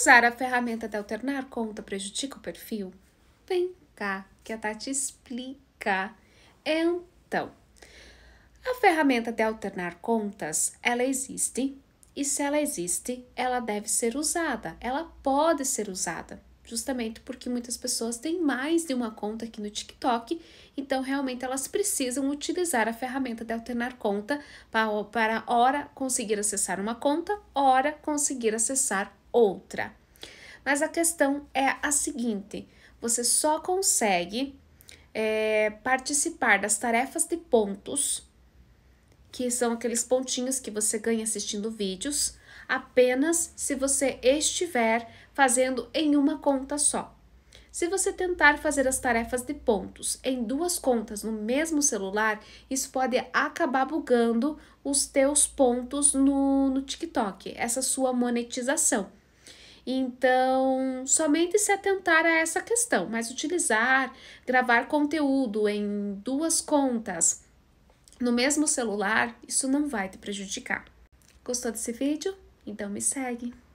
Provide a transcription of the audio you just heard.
Usar a ferramenta de alternar conta prejudica o perfil? Vem cá, que a Tati explica. Então, a ferramenta de alternar contas, ela existe e se ela existe, ela deve ser usada, ela pode ser usada, justamente porque muitas pessoas têm mais de uma conta aqui no TikTok, então realmente elas precisam utilizar a ferramenta de alternar conta para, para ora conseguir acessar uma conta, ora conseguir acessar outra. Mas a questão é a seguinte: você só consegue é, participar das tarefas de pontos, que são aqueles pontinhos que você ganha assistindo vídeos, apenas se você estiver fazendo em uma conta só. Se você tentar fazer as tarefas de pontos em duas contas no mesmo celular, isso pode acabar bugando os teus pontos no, no TikTok, essa sua monetização. Então, somente se atentar a essa questão, mas utilizar, gravar conteúdo em duas contas no mesmo celular, isso não vai te prejudicar. Gostou desse vídeo? Então me segue.